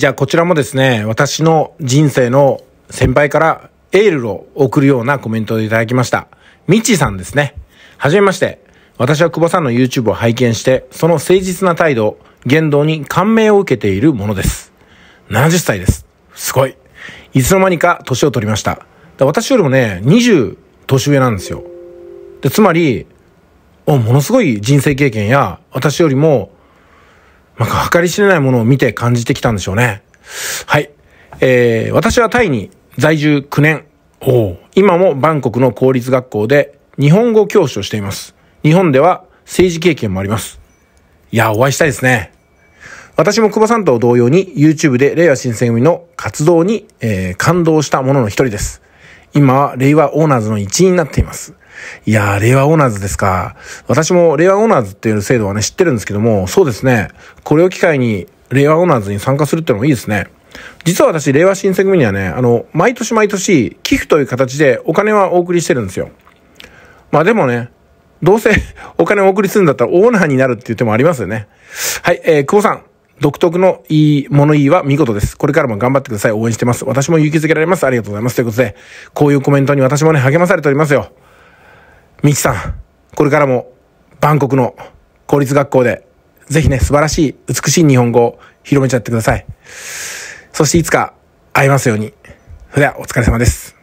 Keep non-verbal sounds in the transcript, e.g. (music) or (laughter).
じゃあこちらもですね、私の人生の先輩からエールを送るようなコメントをいただきました。みちさんですね。はじめまして。私は久保さんの YouTube を拝見して、その誠実な態度、言動に感銘を受けているものです。70歳です。すごい。いつの間にか年を取りました。私よりもね、20年上なんですよ。で、つまり、ものすごい人生経験や、私よりもまか計り知れないものを見て感じてきたんでしょうね。はい。えー、私はタイに在住9年。お今もバンコクの公立学校で日本語教師をしています。日本では政治経験もあります。いや、お会いしたいですね。私も久保さんと同様に YouTube で令和新選組の活動に、えー、感動したものの一人です。今は令和オーナーズの一員になっています。いやー、令和オーナーズですか。私も令和オーナーズっていう制度はね、知ってるんですけども、そうですね。これを機会に、令和オーナーズに参加するってのもいいですね。実は私、令和新選組にはね、あの、毎年毎年、寄付という形でお金はお送りしてるんですよ。まあでもね、どうせ (laughs) お金をお送りするんだったらオーナーになるっていう手もありますよね。はい、えー、久保さん。独特のいい、物言いは見事です。これからも頑張ってください。応援してます。私も勇気づけられます。ありがとうございます。ということで、こういうコメントに私もね、励まされておりますよ。ミキさん、これからもバンコクの公立学校で、ぜひね、素晴らしい、美しい日本語を広めちゃってください。そしていつか会えますように。それではお疲れ様です。